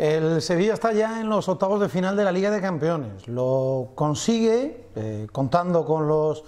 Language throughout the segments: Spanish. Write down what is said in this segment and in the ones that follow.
El Sevilla está ya en los octavos de final de la Liga de Campeones. Lo consigue eh, contando con los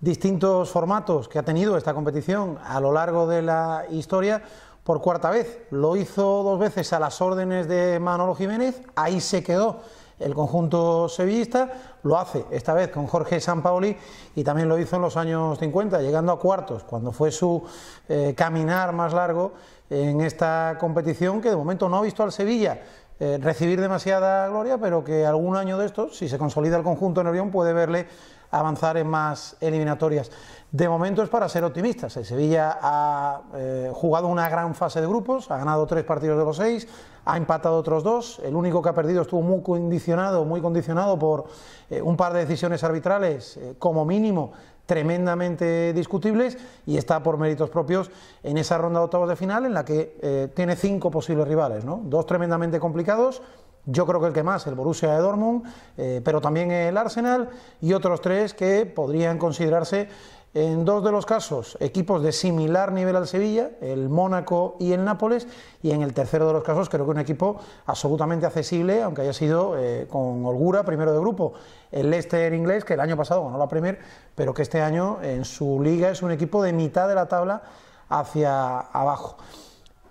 distintos formatos que ha tenido esta competición a lo largo de la historia por cuarta vez. Lo hizo dos veces a las órdenes de Manolo Jiménez, ahí se quedó el conjunto sevillista, lo hace esta vez con Jorge Sampaoli y también lo hizo en los años 50, llegando a cuartos, cuando fue su eh, caminar más largo en esta competición que de momento no ha visto al Sevilla eh, recibir demasiada gloria, pero que algún año de estos, si se consolida el conjunto en Orión, puede verle avanzar en más eliminatorias. De momento es para ser optimistas. El Sevilla ha eh, jugado una gran fase de grupos, ha ganado tres partidos de los seis, ha empatado otros dos. El único que ha perdido estuvo muy condicionado, muy condicionado por eh, un par de decisiones arbitrales, como mínimo, tremendamente discutibles y está por méritos propios en esa ronda de octavos de final en la que eh, tiene cinco posibles rivales, Dos tremendamente complicados, yo creo que el que más, el Borussia de Dortmund, eh, pero también el Arsenal y otros tres que podrían considerarse en dos de los casos equipos de similar nivel al Sevilla, el Mónaco y el Nápoles, y en el tercero de los casos creo que un equipo absolutamente accesible, aunque haya sido eh, con holgura primero de grupo, el Leicester inglés, que el año pasado ganó la Premier, pero que este año en su liga es un equipo de mitad de la tabla hacia abajo.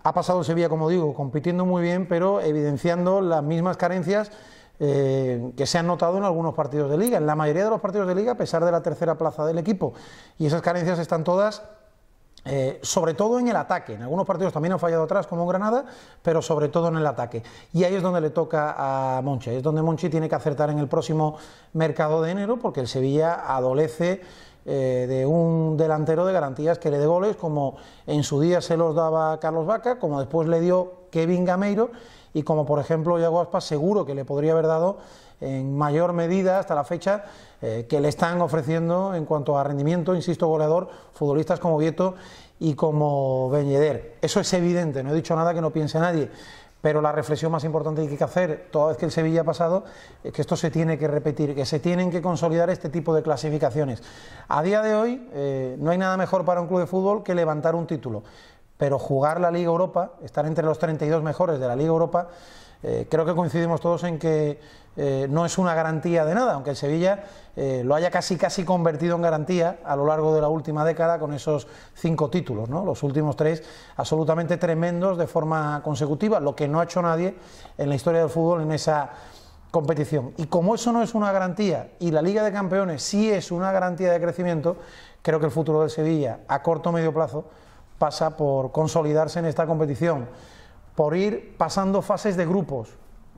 Ha pasado Sevilla, como digo, compitiendo muy bien, pero evidenciando las mismas carencias eh, que se han notado en algunos partidos de liga, en la mayoría de los partidos de liga, a pesar de la tercera plaza del equipo. Y esas carencias están todas eh, sobre todo en el ataque. En algunos partidos también han fallado atrás, como Granada, pero sobre todo en el ataque. Y ahí es donde le toca a Monchi. es donde Monchi tiene que acertar en el próximo mercado de enero, porque el Sevilla adolece eh, de un delantero de garantías que le dé goles, como en su día se los daba Carlos Vaca, como después le dio Kevin Gameiro y como por ejemplo Iago Aspas seguro que le podría haber dado en mayor medida hasta la fecha eh, que le están ofreciendo en cuanto a rendimiento, insisto, goleador, futbolistas como Vieto y como Beñeder. Eso es evidente, no he dicho nada que no piense nadie. Pero la reflexión más importante que hay que hacer, toda vez que el Sevilla ha pasado, es que esto se tiene que repetir, que se tienen que consolidar este tipo de clasificaciones. A día de hoy eh, no hay nada mejor para un club de fútbol que levantar un título, pero jugar la Liga Europa, estar entre los 32 mejores de la Liga Europa, eh, creo que coincidimos todos en que eh, no es una garantía de nada, aunque el Sevilla eh, lo haya casi casi convertido en garantía a lo largo de la última década con esos cinco títulos, los últimos tres absolutamente tremendos de forma consecutiva, lo que no ha hecho nadie en la historia del fútbol en esa competición. Y como eso no es una garantía y la Liga de Campeones sí es una garantía de crecimiento, creo que el futuro del Sevilla a corto o medio plazo pasa por consolidarse en esta competición por ir pasando fases de grupos,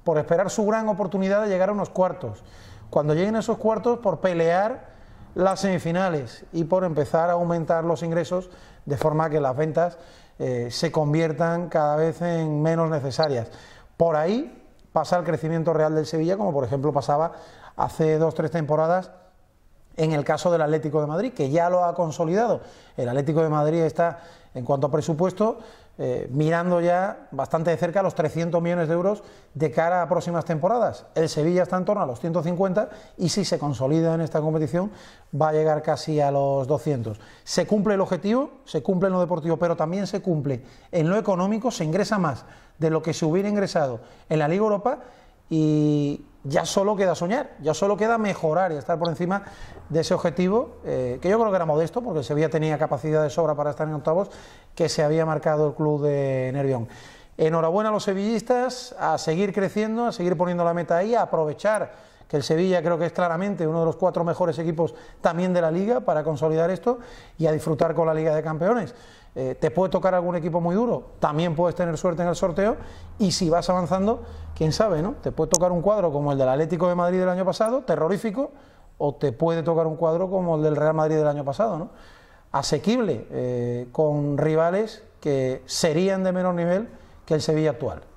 por esperar su gran oportunidad de llegar a unos cuartos. Cuando lleguen a esos cuartos, por pelear las semifinales y por empezar a aumentar los ingresos de forma que las ventas eh, se conviertan cada vez en menos necesarias. Por ahí pasa el crecimiento real del Sevilla, como por ejemplo pasaba hace dos, o tres temporadas en el caso del Atlético de Madrid, que ya lo ha consolidado. El Atlético de Madrid está, en cuanto a presupuesto, eh, mirando ya bastante de cerca los 300 millones de euros de cara a próximas temporadas. El Sevilla está en torno a los 150 y si se consolida en esta competición va a llegar casi a los 200. Se cumple el objetivo, se cumple en lo deportivo, pero también se cumple en lo económico, se ingresa más de lo que se hubiera ingresado en la Liga Europa y ya solo queda soñar, ya solo queda mejorar y estar por encima de ese objetivo, eh, que yo creo que era modesto, porque había tenía capacidad de sobra para estar en octavos, que se había marcado el club de Nervión. Enhorabuena a los sevillistas, a seguir creciendo, a seguir poniendo la meta ahí, a aprovechar que el Sevilla creo que es claramente uno de los cuatro mejores equipos también de la liga para consolidar esto y a disfrutar con la Liga de Campeones. Eh, te puede tocar algún equipo muy duro, también puedes tener suerte en el sorteo y si vas avanzando, quién sabe, ¿no? Te puede tocar un cuadro como el del Atlético de Madrid del año pasado, terrorífico, o te puede tocar un cuadro como el del Real Madrid del año pasado, ¿no? Asequible, eh, con rivales que serían de menor nivel que el Sevilla actual.